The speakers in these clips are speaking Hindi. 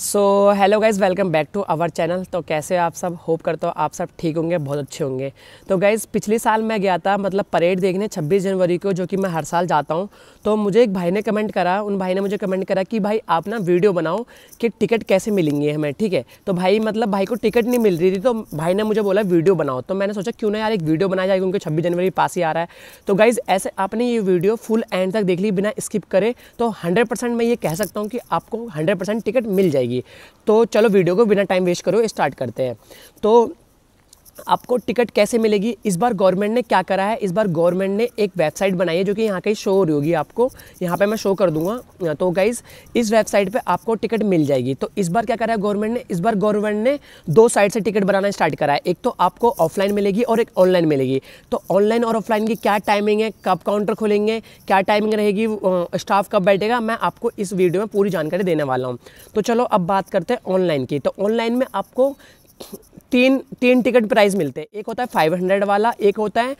so hello guys welcome back to our channel तो कैसे आप सब होप करता हो आप सब ठीक होंगे बहुत अच्छे होंगे तो गाइज़ पिछले साल मैं गया था मतलब परेड देखने 26 जनवरी को जो कि मैं हर साल जाता हूँ तो मुझे एक भाई ने कमेंट करा उन भाई ने मुझे कमेंट करा कि भाई आप ना वीडियो बनाओ कि टिकट कैसे मिलेंगी हमें ठीक है तो भाई मतलब भाई को टिकट नहीं मिल रही थी तो भाई ने मुझे बोला वीडियो बनाओ तो मैंने सोचा क्यों ना यार एक वीडियो बनाया जाए क्योंकि छब्बीस जनवरी पास ही आ रहा है तो गाइज़ ऐसे आपने ये वीडियो फुल एंड तक देख ली बिना स्किप करे तो हंड्रेड मैं ये कह सकता हूँ कि आपको हंड्रेड टिकट मिल जाएगी जाएगी तो चलो वीडियो को बिना टाइम वेस्ट करो स्टार्ट करते हैं तो आपको टिकट कैसे मिलेगी इस बार गवर्नमेंट ने क्या करा है इस बार गवर्नमेंट ने एक वेबसाइट बनाई है जो कि यहाँ कहीं शो हो रही होगी आपको यहाँ पे मैं शो कर दूंगा तो गाइज़ इस वेबसाइट पे आपको टिकट मिल जाएगी तो इस बार क्या करा है गवर्नमेंट ने इस बार गवर्नमेंट ने दो साइड से टिकट बनाना स्टार्ट करा है एक तो आपको ऑफलाइन मिलेगी और एक ऑनलाइन मिलेगी तो ऑनलाइन और ऑफलाइन की क्या टाइमिंग है कब काउंटर खोलेंगे क्या टाइमिंग रहेगी स्टाफ कब बैठेगा मैं आपको इस वीडियो में पूरी जानकारी देने वाला हूँ तो चलो अब बात करते हैं ऑनलाइन की तो ऑनलाइन में आपको तीन तीन टिकट प्राइस मिलते हैं एक होता है फाइव हंड्रेड वाला एक होता है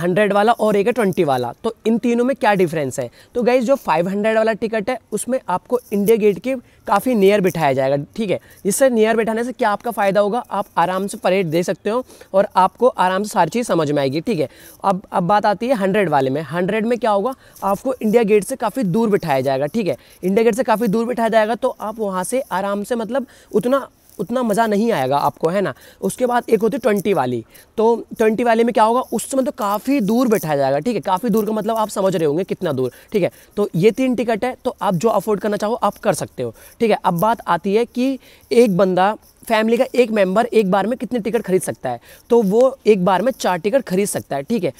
हंड्रेड वाला और एक है ट्वेंटी वाला तो इन तीनों में क्या डिफरेंस है तो गाइज जो फाइव हंड्रेड वाला टिकट है उसमें आपको इंडिया गेट के काफ़ी नियर बिठाया जाएगा ठीक है इससे नियर बिठाने से क्या आपका फ़ायदा होगा आप आराम से परेड दे सकते हो और आपको आराम से सारी चीज़ समझ में आएगी ठीक है अब अब बात आती है हंड्रेड वाले में हंड्रेड में क्या होगा आपको इंडिया गेट से काफ़ी दूर बिठाया जाएगा ठीक है इंडिया गेट से काफ़ी दूर बिठाया जाएगा तो आप वहाँ से आराम से मतलब उतना उतना मज़ा नहीं आएगा आपको है ना उसके बाद एक होती है ट्वेंटी वाली तो ट्वेंटी वाले में क्या होगा समय तो काफ़ी दूर बैठाया जाएगा ठीक है काफ़ी दूर का मतलब आप समझ रहे होंगे कितना दूर ठीक है तो ये तीन टिकट है तो आप जो अफोर्ड करना चाहो आप कर सकते हो ठीक है अब बात आती है कि एक बंदा फैमिली का एक मेंबर एक बार में कितने टिकट खरीद सकता है तो वो एक बार में चार टिकट खरीद सकता है ठीक है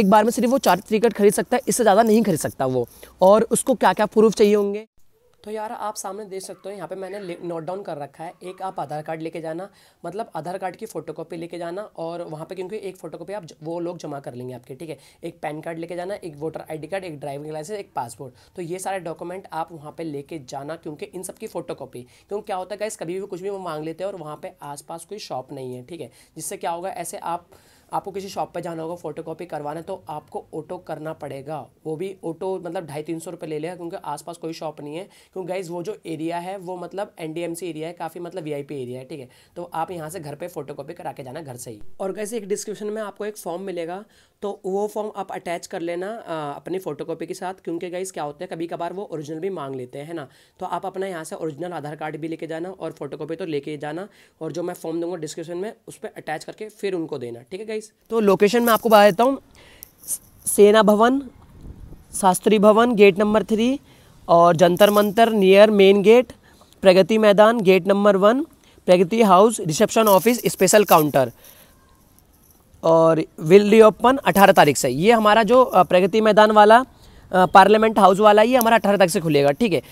एक बार में सिर्फ वो चार टिकट खरीद सकता है इससे ज़्यादा नहीं खरीद सकता वो और उसको क्या क्या प्रूफ चाहिए होंगे तो यार आप सामने देख सकते हो यहाँ पे मैंने नोट डाउन कर रखा है एक आप आधार कार्ड लेके जाना मतलब आधार कार्ड की फोटोकॉपी लेके जाना और वहाँ पे क्योंकि एक फोटोकॉपी आप वो लोग जमा कर लेंगे आपके ठीक है एक पैन कार्ड लेके जाना एक वोटर आई कार्ड एक ड्राइविंग लाइसेंस एक पासपोर्ट तो ये सारे डॉक्यूमेंट आप वहाँ पर लेके जाना क्योंकि इन सबकी फोटो कॉपी क्योंकि क्या होता है इस कभी भी कुछ भी वो मांग लेते हैं और वहाँ पर आस कोई शॉप नहीं है ठीक है जिससे क्या होगा ऐसे आप आपको किसी शॉप पर जाना होगा फोटोकॉपी करवाना तो आपको ऑटो करना पड़ेगा वो भी ऑटो मतलब ढाई तीन सौ रुपये ले लेगा क्योंकि आसपास कोई शॉप नहीं है क्योंकि गाइज वो जो एरिया है वो मतलब एन एरिया है काफ़ी मतलब वी एरिया है ठीक है तो आप यहाँ से घर पर फोटो करा के जाना घर से ही और गाइज एक डिस्क्रिप्शन में आपको एक फॉर्म मिलेगा तो वो फॉर्म आप अटैच कर लेना अपनी अपनी फोटोकॉपी के साथ क्योंकि गाइज क्या होता है कभी कभार वो ओरिजिनल भी मांग लेते हैं ना तो आप अपना यहाँ से ओरिजिनल आधार कार्ड भी लेके जाना और फोटोकॉपी तो लेके जाना और जो मैं फॉर्म दूंगा डिस्क्रिप्शन में उस पर अटैच करके फिर उनको देना ठीक है गाइज गाइस तो लोकेशन मैं आपको बता देता हूँ सेना भवन शास्त्री भवन गेट नंबर थ्री और Jantar Mantar near main gate Pragati Maidan gate number one Pragati house reception office special counter और विल ओपन अठारह तारीख से ये हमारा जो प्रगति मैदान वाला पार्लियामेंट हाउस वाला ये हमारा अठारह तारीख से खुलेगा ठीक है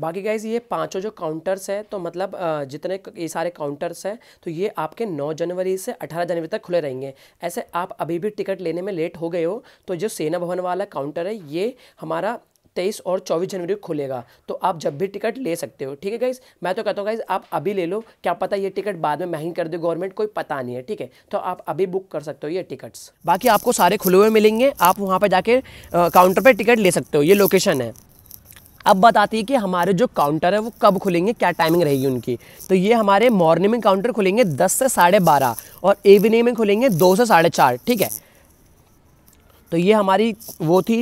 बाकी गाइज ये पांचों जो काउंटर्स हैं तो मतलब जितने ये सारे काउंटर्स हैं तो ये आपके 9 जनवरी से 18 जनवरी तक खुले रहेंगे ऐसे आप अभी भी टिकट लेने में लेट हो गए हो तो जो सेना भवन वाला काउंटर है ये हमारा तेईस और चौबीस जनवरी को खुलेगा तो आप जब भी टिकट ले सकते हो ठीक है गाइज मैं तो कहता हूँ गाइज आप अभी ले लो क्या पता ये टिकट बाद में महंगी कर दे गवर्नमेंट कोई पता नहीं है ठीक है तो आप अभी बुक कर सकते हो ये टिकट्स बाकी आपको सारे खुले हुए मिलेंगे आप वहाँ पर जाके काउंटर पर टिकट ले सकते हो ये लोकेशन है अब बताती है कि हमारे जो काउंटर है वो कब खुलेंगे क्या टाइमिंग रहेगी उनकी तो ये हमारे मॉर्निंग में काउंटर खुलेंगे दस से साढ़े बारह और इवनिंग में खुलेंगे दो से साढ़े चार ठीक है तो ये हमारी वो थी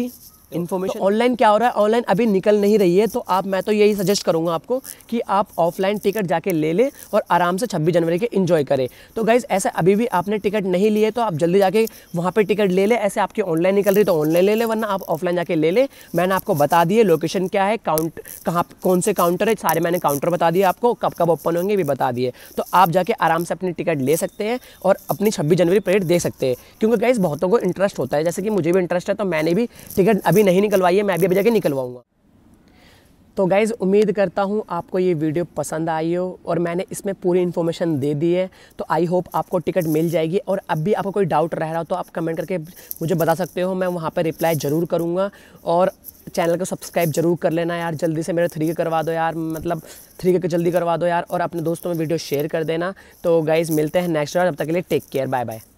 इन्फॉर्मेशन तो ऑनलाइन तो क्या हो रहा है ऑनलाइन अभी निकल नहीं रही है तो आप मैं तो यही सजेस्ट करूँगा आपको कि आप ऑफलाइन टिकट जाके ले लें और आराम से छब्बीस जनवरी के इन्जॉय करें तो गाइज़ ऐसे अभी भी आपने टिकट नहीं लिए तो आप जल्दी जाके वहाँ पर टिकट ले लें ऐसे आपकी ऑनलाइन निकल रही तो ऑनलाइन ले लें वरना आप ऑफलाइन जाके ले लें मैंने आपको बता दिए लोकेशन क्या है काउंट कहाँ कौन से काउंटर है सारे मैंने काउंटर बता दिए आपको कब कब ओपन होंगे भी बता दिए तो आप जाके आराम से अपनी टिकट ले सकते हैं और अपनी छब्बीस जनवरी परेड देख सकते हैं क्योंकि गाइज़ बहुतों को इंटरेस्ट होता है जैसे कि मुझे भी इंटरेस्ट है तो मैंने भी टिकट अभी अभी नहीं निकलवाई है मैं अभी अभी जाके निकलवाऊँगा तो गाइज़ उम्मीद करता हूँ आपको ये वीडियो पसंद आई हो और मैंने इसमें पूरी इन्फॉर्मेशन दे दी है तो आई होप आपको टिकट मिल जाएगी और अब भी आपको कोई डाउट रह रहा हो तो आप कमेंट करके मुझे बता सकते हो मैं वहाँ पर रिप्लाई ज़रूर करूँगा और चैनल को सब्सक्राइब जरूर कर लेना यार जल्दी से मेरे थ्री के करवा दो यार मतलब थ्री के जल्दी करवा दो यार और अपने दोस्तों में वीडियो शेयर कर देना तो गाइज़ मिलते हैं नेक्स्ट बार तब तक के लिए टेक केयर बाय बाय